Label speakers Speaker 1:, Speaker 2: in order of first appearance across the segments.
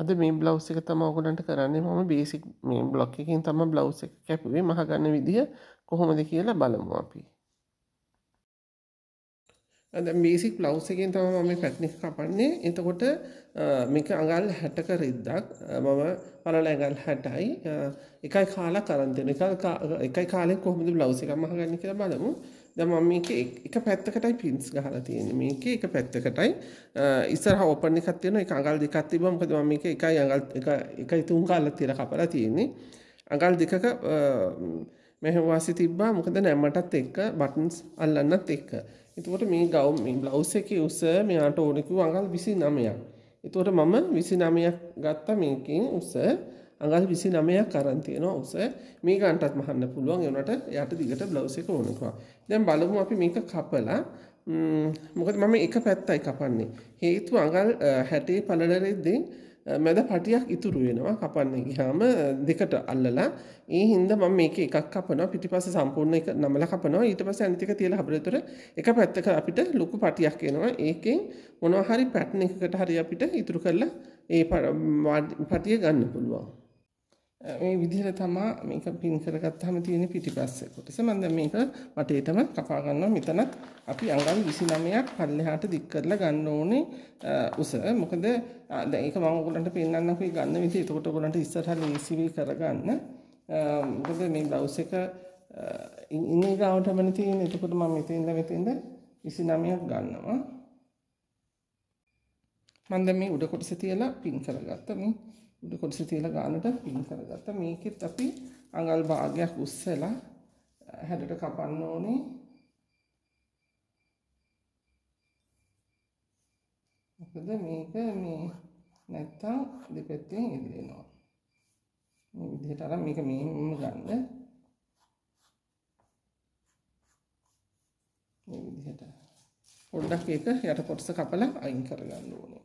Speaker 1: අද මේ බ්ලව් එක තම ඔගොලන්ට කරන්නේ මම බේසික් මේ බ්ලොක් එකින් තම බ්ලව් එක කැපුවේ මහගන්න විදිහ කොහොමද කියලා බලමු අපි බේසික් බ්ලවස් එකෙන් තම මම පැට්නික් කපන්නේ එතකොට මේක අඟල් හැටක රිද්දක් මම පරල ඇඟල් හැටයි එකයි කාලා කරන්තෙන එකයි කාලෙ කොහොමද බ්ලවස් එකක් මහගන්න කියලා බලමු දැන් මම මේක එක පැත්තකටයි පින්ස් ගහලා තියෙන්නේ මේක එක පැත්තකටයි ඉස්සරහ ඕපන් එකක් තියෙනවා එක අඟල් දෙකක් තිබ්බා මොකද මම මේක එකයි අඟල් එක එකයි තුන් කාලක් තියලා කපලා තියෙන්නේ අඟල් දෙකක මෙහවාසි තිබ්බා මොකද නැමටත් එක්ක බටන්ස් අල්ලන්නත් එක්ක එතුවට මේ ගව් බ්ලව් එක උස මෙයාට ඕනෙකු අඟල් විසි නමයක් එතුවට මම විසි නමයක් ගත්ත මේකින් උස අඟල් විසි නමයක් කරන්තියන උස මේ ගන්ටත් මහන්න පුළුවන් එනට යට දිගට බ්ලව් එක ඕනකවා දැන් බලමු අපි මේක කපලා මොකද මම එක පැත්තයි කපන්නේ හේතු අඟල් හැටේ පලඩරෙද්දෙන් මැද පටියක් ඉතුරු වෙනවා කපන්න ගියාම දෙකට අල්ලලා ඒ හින්දා මම මේක එකක් කපනවා පිටිපස්සේ සම්පූර්ණ එක නමලා කපනවා ඊට පස්සේ අනිත් එක තියලා හබරතර එක පැත්තක අපිට ලොකු පටියක් එනවා ඒකෙන් මොනවා හරි පැටර්න් එකකට හරි අපිට ඉතුරු කරලා ඒ පටිය ගන්න පුළුවන් මේ විදිහට තමා මේක පින් කරගත්තාම තියෙන පිටිපස්සේ කොටස මම දැන් මේක වටේටම කපා ගන්නවා මෙතනත් අපි අඟල් 29ක් පල්ලෙහාට දික් කරලා ගන්න ඕනේ උස මොකද දැන් ඒක මම ඔයගොල්ලන්ට පෙන්නන්නම් කොයි ගන්න විදිහ එතකොට ඔයගොල්ලන්ට ඉස්සරහට ලීසිවි කරගන්න මොකද මේ බ්ලවුස් එක ඉන්නේ ගාවටමනේ තියෙන්නේ එතකොට මම මෙතෙන්ද මෙතෙන්ද 29ක් ගන්නවා මම දැන් මේ උඩ කොටස තියලා පින් කරගත්තා මේ උඩ කොටස තියලා ගානට පින් කරගත්තා. මේකෙත් අපි අඟල් භාගයක් උස්සලා හැඩට කපන්න ඕනේ. මොකද මේක මේ නැත්තම් දෙපැත්තෙන් ඉල්ලෙනවා. මේ විදිහට අර මේක මෙහෙම ගන්න. මේ විදිහට පොඩ්ඩක් ඒක යට කොටස කපලා අයින් කරගන්න ඕනේ.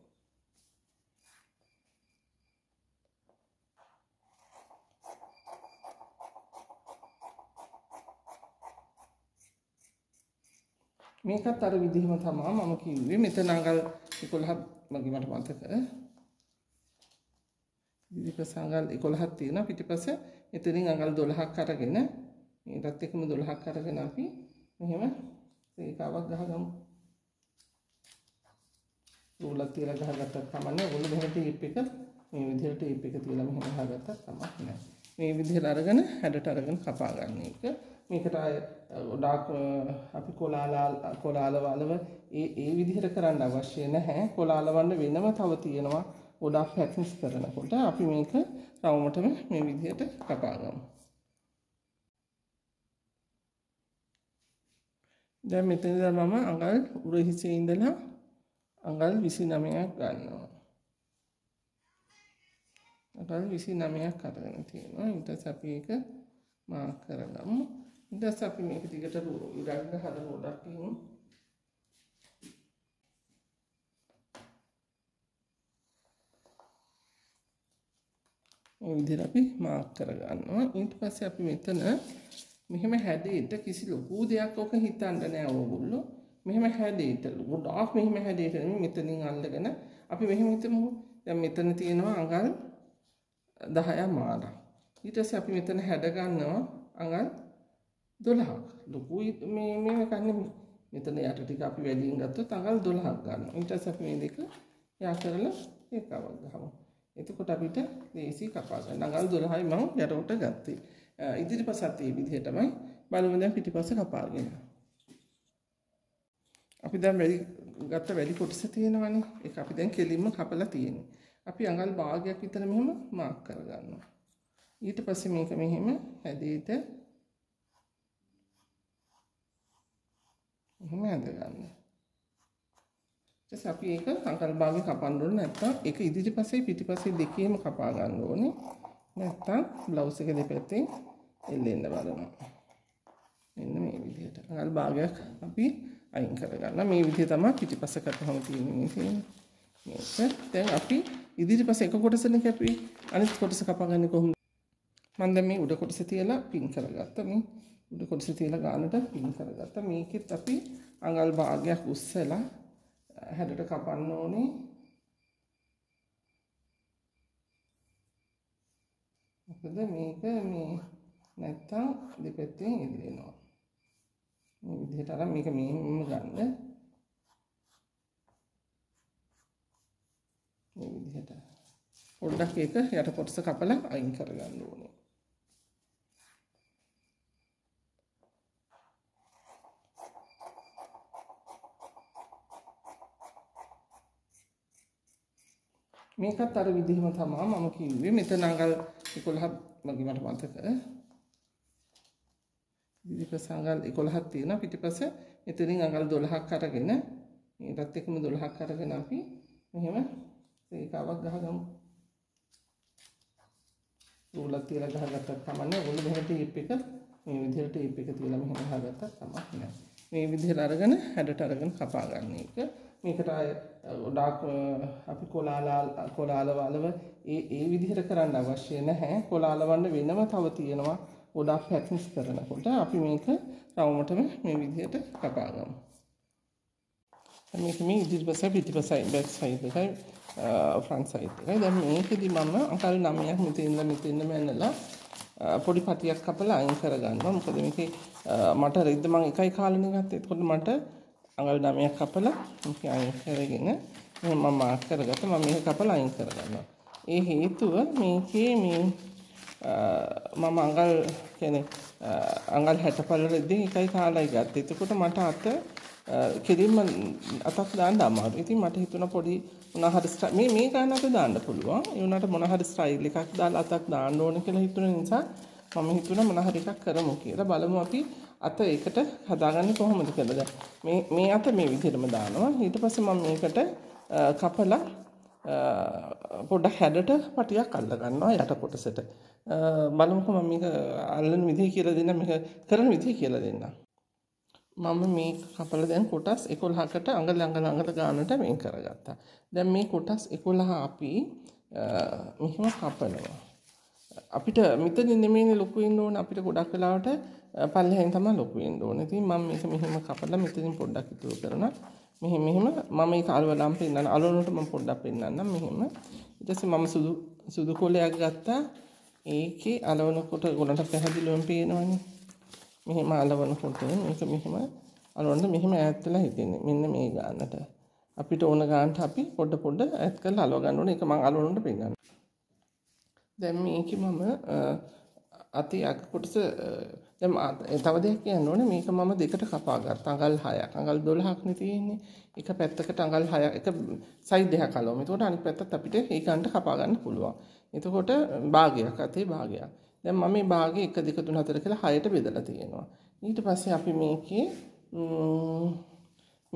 Speaker 1: මේකත් අර විදිහම තමා මම කිව්වේ මෙතන අඟල් 11ක් මගේ මට මතක ඉදිරිපස අඟල් 11ක් තියෙනවා පිටිපස මෙතනින් අඟල් 12ක් අරගෙන ඒකත් එක්කම 12ක් අරගෙන අපි මෙහෙම ඒකාවක් ගහගමු රූලක් තියලා ගහගත්තත් කමන්නේ ඔයගොල්ලෝ මෙහෙම ටේප් එක මේ විදිහට ටේප් එක තියලා මෙහෙම ගහගත්තත් කමක් නැහැ මේ විදිහට අරගෙන හැඩට අරගෙන කපා ගන්න එක මේකට අය ඩාක් අපි කොලාලා කොලාලවලව ඒ ඒ විදිහට කරන්න අවශ්‍ය නැහැ කොලාලවන්න වෙනම තව තියෙනවා ගොඩක් පැතිස් කරනකොට අපි මේක රවමටම මේ විදිහට කපාගමු දැන් මෙතනද මම අඟල් උරහිසේ ඉඳලා අඟල් 29ක් ගන්නවා අඟල් 29ක් අරගෙන තියෙනවා ඊට පස්සේ අපි ඒක මාක් කරගමු ඉදස් අපි මේක දිගට ඉරන්න හදන ගොඩක්කින් විදිර අපි මාක් කරගන්නවා ඊට පස්සේ අපි මෙතන මෙහෙම හැදේට කිසි ලොකු දෙයක් ඕක හිතන්න නෑ ඕගොල්ලෝ මෙහෙම හැදේට ගොඩාක් මෙහෙම හැදේට මෙතනින් අල්ලගෙන අපි මෙහෙම හිතමු දැන් මෙතන තියෙනවා අඟල් 10 මාරක් ඊට පස්සේ අපි මෙතන හැද ගන්නවා අඟල් දොළහක් ලොකුයි මේ කන්න මෙතන යට ටික අපි වැඩියෙන් ගත්තොත් අඟල් 12ක් ගන්නවා. ඊට පස්සේ අපි මේ දෙක යා කරලා ඒකවක් ගහමු. එතකොට අපිට දේසි කපා ගන්න. අඟල් 12යි මම යට උඩ ගත්තේ. ඉදිරිපසත් මේ විදිහටමයි බලමු දැන් පිටිපස්ස කපාගෙන. අපි දැන් වැඩි ගත්ත වැඩි කොටස තියෙනවනේ. ඒක අපි දැන් කෙලින්ම කපලා තියෙන්නේ. අපි අඟල් භාගයක් විතර මෙහෙම මාක් කරගන්නවා. ඊට පස්සේ මේක මෙහෙම හැදේට එහෙම ඇදගන්න ඊට අපි ඒක කංකල් භාගය කපන්න ඕනේ නැත්නම් ඒක ඉදිරිපසේ පිටිපසේ දෙකේම කපා ගන්න ඕනේ නැත්නම් බ්ලවුස් එක දෙපැත්තෙන් එල්ලෙන්න බලනවා මෙන්න මේ විදිහට කංකල් භාගයක් අපි අයින් කරගන්න මේ විදිහ තමයි පිටිපස කරපහම තියෙන්නේ තියෙන්නේ මේක දැන් අපි ඉදිරිපස එක කොටසනේ කැපි අනිත් කොටස කපා ගන්නේ කොහොමද මම දැන් මේ උඩ කොටස තියලා පින් කරගත්තා මේ උඩ කොටස තියලා ගානට පින් කරගත්තා. මේකෙත් අපි අඟල් භාගයක් උස්සලා හැඩට කපන්න ඕනේ. මොකද මේක මේ නැත්තම් දෙපැත්තෙන් ඉල්ලෙනවා. මේ විදිහට අර මේක මෙහෙම ගන්න. මේ විදිහට පොඩ්ඩක් ඒක යට කොටස කපලා අයින් කරගන්න ඕනේ. මේකත් අර විදිහම තමා මම කිව්වේ මෙතන අඟල් 11 මගේ මට මතක ඉදිරිපස අඟල් 11ක් තියෙනවා පිටිපස මෙතනින් අඟල් 12ක් අරගෙන මේකත් එක්කම 12ක් අරගෙන අපි මෙහෙම ඒකාවක් ගහගමු රූලක් තියලා ගහගත්තත් කමන්නේ ඔයගොල්ලෝ මෙහෙම ටේප් එක මේ විදිහට ටේප් එක තියලා මෙහෙම ගහගත්තත් කමක් නැහැ මේ විදිහට අරගෙන හැඩට අරගෙන කපා ගන්න එක ඒකට අය ඩාක් අපි කොලාලා කොලාලවලව ඒ ඒ විදිහට කරන්න අවශ්‍ය නැහැ කොලාලවන්න වෙනම තව තියෙනවා ගොඩක් පැත්මිස් කරනකොට අපි මේක රවමටම මේ විදිහට කපාගමු මේක මේ ඉදිරිපස පිටිපසයි බැක් සයිඩ් එකයි ෆ්‍රන්ට් සයිඩ් එකයි දැන් මේකෙදි මම අකල් 9ක් මෙතෙන්ද මෙතෙන්ද මැනලා පොඩි පටියක් කපලා අයින් කරගන්නවා මොකද මේකේ මට රිද්ද මම එකයි කාලෙනේ ගත්තේ එතකොට මට අඟල් 9ක් කපලා මේක අයින් කරගෙන මම මාක් කරගත්තා මම මේක කපලා අයින් කරගන්නවා ඒ හේතුව මේකේ මේ මම අඟල් කියන්නේ අඟල් 60 පළලදී එකයි කාලයි ගත්තේ එතකොට මට අත කෙලින්ම අතක් දාන්න අමාරුයි. ඉතින් මට හිතුණා පොඩි මොනහරි මේ මේ ගානක දාන්න පුළුවන්. ඒ වුණාට මොනහරි ස්ටයිල් එකක් දාලා අතක් දාන්න ඕන කියලා හිතුණ නිසා මම හිතුණා මොනහරි එකක් කරමු කියලා. බලමු අපි අත ඒකට හදාගන්නේ කොහොමද කියලා දැන් මේ මේ අත මේ විදිහටම දානවා ඊට පස්සේ මම මේකට කපලා පොඩ්ඩක් හැඩට පටියක් අල්ල ගන්නවා යට කොටසට බලමුකෝ මම මේක අල්ලන විදිහ කියලා දෙන්න මේක කරන විදිහ කියලා දෙන්න මම මේ කපලා දැන් කොටස් 11කට අඟල අඟල අඟල ගන්නට වෙන් කරගත්තා දැන් මේ කොටස් 11 අපි මෙහෙම කපනවා අපිට මෙතන නෙමේ ලොකුවෙන් ඕන අපිට ගොඩක් කලාවට පල්ලහෙන් තම ලොකුවෙන් ඕන ති ම එක මෙහෙම කපල මෙතනින් පොඩ්ඩක් ඉතුර කරන මෙහෙ මෙහෙම මම කාල්වලම් පෙන්න්න අලුනටම පොඩ්ඩක් පෙන්න්න මෙහෙම ඉටස මම සුදු සුදු කොලයක් ගත්තා ඒක අලවනකොට ගොඩට පැහැදිලුවම් පේනවන මෙහෙම අලවනකොට එක මෙහෙම අලොන්ට මෙහෙම ඇත්තලා හිතෙන මෙන්න මේ ගාන්නට අපිට ඕන ගාන්ට අපි පොඩ්ඩ පොඩ්ඩ ඇත් කල් අලෝගන්නන එක මං අලුනට පෙන්න්න දැන් මේක මම අති අග කොටස තව දෙයක් කියන්න ඕනේ මේක මම දෙකට කපා ගත්තා. අඟල් 6ක්. අඟල් 12ක් නේ තියෙන්නේ. එක පැත්තකට අඟල් 6 එක සයිඩ් එකක් අලවම. එතකොට අනිත් පැත්තත් අපිට ඒකන්ට කපා ගන්න පුළුවන්. එතකොට භාගයක් අතේ භාගයක්. දැන් මම මේ භාගය 1 2 3 4 කියලා 6ට බෙදලා තියෙනවා. ඊට පස්සේ අපි මේකේ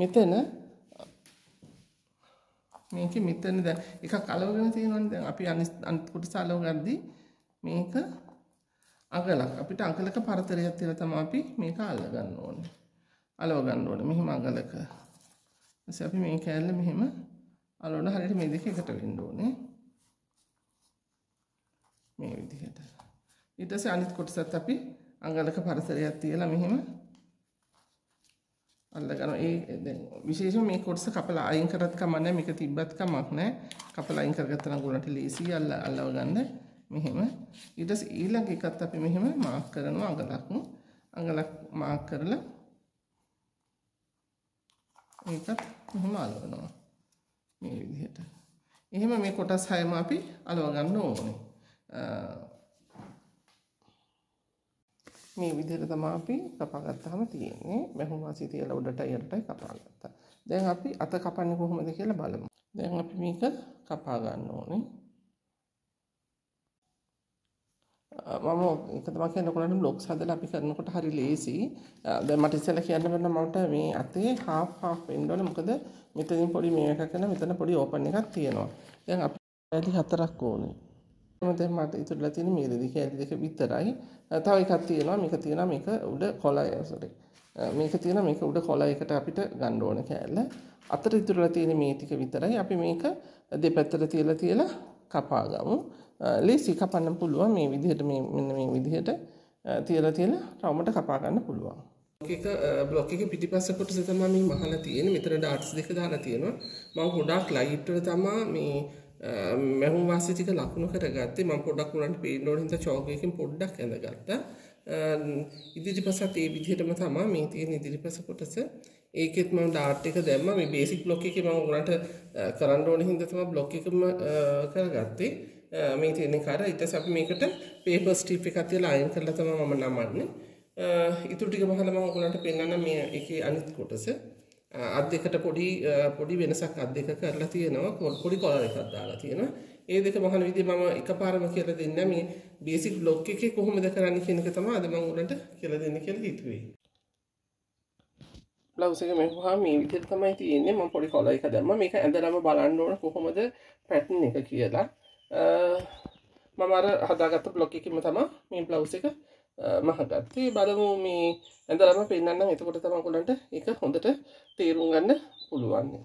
Speaker 1: මෙතන මේක මෙතන දැන් එක කලවගෙන තියෙනවනේ දැන් අපි අනිත් කොටස අලව ගද්දී මේක අගලක් අපිට අගලක පරතරයක් තියලා තමයි අපි මේක අල්ල ගන්න ඕනේ අලව ගන්න ඕනේ මෙහෙම අගලක ඊට අපි මේ කෑල්ල මෙහෙම අලවන හරියට මේ දෙක එකට වෙන්න ඕනේ මේ විදිහට ඊට පස්සේ අනිත් කොටසත් අපි අඟලක පරිසරයක් තියලා මෙහෙම අල්ලගන ඒ විශේෂ මේ කොටස කපලා අයින් කරත් කමන්න මේක තිබ්බත් කමක් නෑ කපලා අයින් කරගත්තන ගොඩට ලේසි අල්ල අල්ලව ගන්න මෙහෙම ඊටස් ඊළඟ එකත් අපි මෙහෙම මාක් කරනවා අඟලක් අඟලක් මාක් කරලා ඒකත් මෙහෙම අලවනවා මේ විදිහට. එහෙම මේ කොටස් හයම අපි අලව ගන්න ඕනේ. මේ විදිහට තමයි අපි කපා ගත්තාම තියෙන්නේ. මැහුම් වාසි තියලා උඩටයි යටටයි කපා ගත්තා. දැන් අපි අත කපන්නේ කොහොමද කියලා බලමු. දැන් අපි මේක කපා ගන්න ඕනේ. මම එක තමයි කියන්නේ ඔයගොල්ලන්ට බ්ලොග්ස් හදලා අපි කරනකොට හරි ලේසි. දැන් මට ඉස්සෙල්ලා කියන්න බෑ මට මේ අතේ half half වෙන්න ඕනේ. මොකද මෙතනින් පොඩි මේක කරන මෙතන පොඩි ඕපන් එකක් තියෙනවා. දැන් අපි පැලි හතරක් ඕනේ. එමද මට ඉතුරලා තියෙන මේ දෙක ඇලි දෙක විතරයි. තව එකක් තියෙනවා මේක තියෙනවා මේක උඩ කොළය sorry. මේක තියෙනවා මේක උඩ කොළයකට අපිට ගන්න ඕන කෑල්ල. අතර ඉතුරලා තියෙන මේ ටික විතරයි අපි මේක දෙපැත්තට තියලා තියලා කපා ගමු. ලේසි කපන්න පුළුවන් මේ විදිහට මේ මෙන්න මේ විදිහට තියලා තියලා රවුමට කපා ගන්න පුළුවන්. එක බ්ලොක් එක පිටිපස්ස කොටස තමයි මම මහලා තියෙන්නේ. මෙතන ඩාට්ස් දෙක දාලා තියෙනවා. මම ගොඩාක් ලයිට් වල තමයි මේ මැහුම් වාසිතික ලකුණු කරගත්තේ මම පොඩක් උනට පේනෝට හිත චෝකයකින් පොඩ්ඩක් ඇඳගත්ත ඉදිරිපසත් ඒ විදිහටම තමා මේ තියෙන ඉදිරිපස කොටස ඒකෙත් මම ඩාට් එක දැම්ම මේ බේසික් බ්ලොක් එකේ මම උනට කරන්න ඕන හින්දා තමයි බ්ලොක් එකම කරගත්තේ මේ තියෙන කර ඊට පස්සේ අපි මේකට පේපර් ස්ට්‍රිප් එකක් තියලා අයින් කරලා තමයි මම නමන්නේ ඊටු ටික බහලා මම උනට පෙන්නන්න මේ එකේ අනිත් කොටස අත් දෙකට පොඩි පොඩි වෙනසක් අත් දෙක කරලා තියෙනවා පොඩි කොලර් එකක් දාලා තියෙනවා. ඒ දෙක මහන විදිහේ මම එකපාරම කියලා දෙන්න මේ බේසික් බ්ලොක් එකේ කොහොමද කරන්නේ කියන එක තමයි අද මම උඩට කියලා දෙන්න කියලා හිතුවේ. බ්ලවුස් එක මෙහුවා මේ විදිහට තමයි තියෙන්නේ. මම පොඩි කොලර් එකක් දැම්මා. මේක ඇඳලාම බලන්න ඕන කොහොමද පැටර්න් එක කියලා. මම අර හදාගත්ත බ්ලොක් එකෙම තමයි මේ බ්ලවුස් එක මහගත්ති බලමු මේ ඇඳලම පෙන්න්න එතකොට තමකුලන්ට එක හොඳට තේරුම් ගන්න පුළුවන්නේ